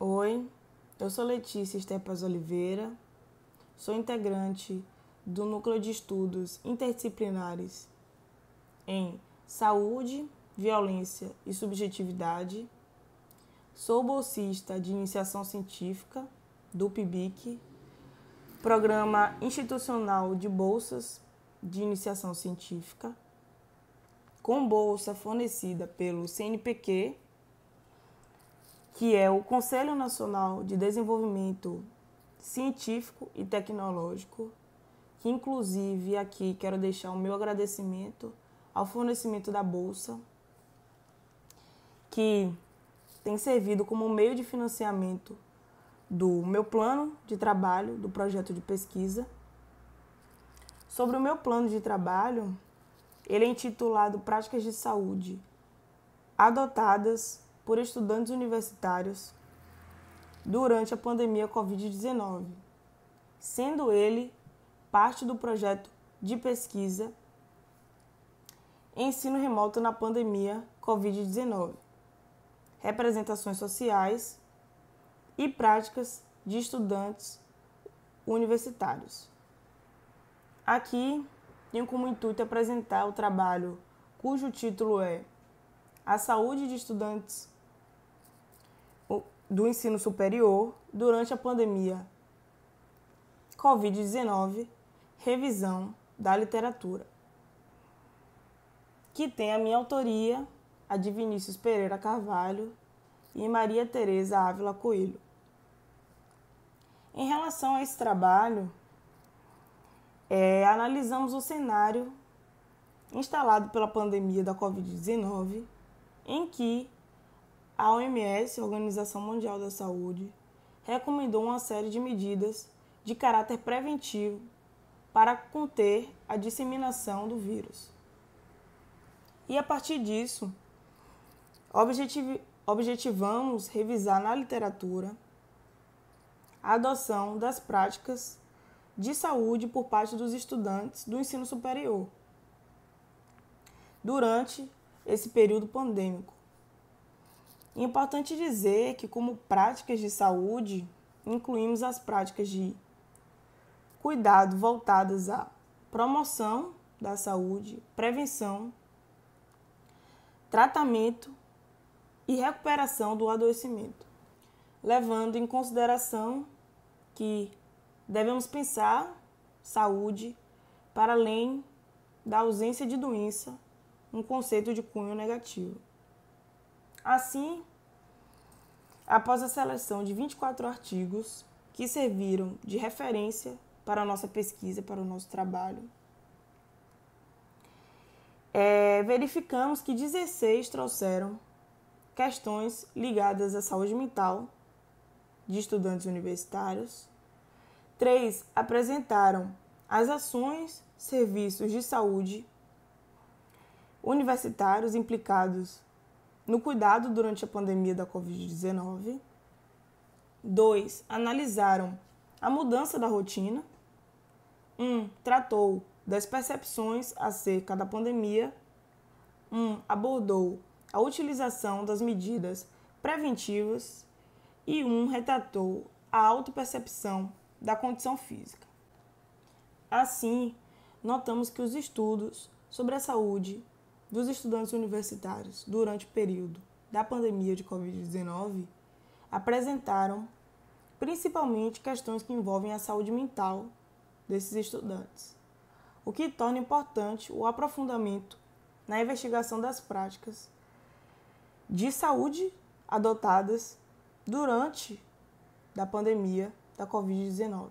Oi, eu sou Letícia Estepas Oliveira, sou integrante do Núcleo de Estudos Interdisciplinares em Saúde, Violência e Subjetividade. Sou bolsista de iniciação científica do PIBIC, Programa Institucional de Bolsas de Iniciação Científica, com bolsa fornecida pelo CNPq que é o Conselho Nacional de Desenvolvimento Científico e Tecnológico, que inclusive aqui quero deixar o meu agradecimento ao fornecimento da bolsa, que tem servido como meio de financiamento do meu plano de trabalho, do projeto de pesquisa. Sobre o meu plano de trabalho, ele é intitulado Práticas de Saúde Adotadas por estudantes universitários durante a pandemia Covid-19, sendo ele parte do projeto de pesquisa Ensino Remoto na Pandemia Covid-19, Representações Sociais e Práticas de Estudantes Universitários. Aqui tenho como intuito apresentar o trabalho cujo título é A Saúde de Estudantes do ensino superior durante a pandemia Covid-19, revisão da literatura, que tem a minha autoria, a de Vinícius Pereira Carvalho e Maria Tereza Ávila Coelho. Em relação a esse trabalho, é, analisamos o cenário instalado pela pandemia da Covid-19, em que a OMS, Organização Mundial da Saúde, recomendou uma série de medidas de caráter preventivo para conter a disseminação do vírus. E a partir disso, objetiv objetivamos revisar na literatura a adoção das práticas de saúde por parte dos estudantes do ensino superior durante esse período pandêmico. Importante dizer que, como práticas de saúde, incluímos as práticas de cuidado voltadas à promoção da saúde, prevenção, tratamento e recuperação do adoecimento, levando em consideração que devemos pensar saúde para além da ausência de doença, um conceito de cunho negativo. Assim, após a seleção de 24 artigos que serviram de referência para a nossa pesquisa, para o nosso trabalho, é, verificamos que 16 trouxeram questões ligadas à saúde mental de estudantes universitários, três apresentaram as ações, serviços de saúde universitários implicados no cuidado durante a pandemia da Covid-19. dois, Analisaram a mudança da rotina. Um, tratou das percepções acerca da pandemia. Um, abordou a utilização das medidas preventivas. E Um, retratou a autopercepção da condição física. Assim, notamos que os estudos sobre a saúde dos estudantes universitários durante o período da pandemia de Covid-19 apresentaram principalmente questões que envolvem a saúde mental desses estudantes, o que torna importante o aprofundamento na investigação das práticas de saúde adotadas durante da pandemia da Covid-19.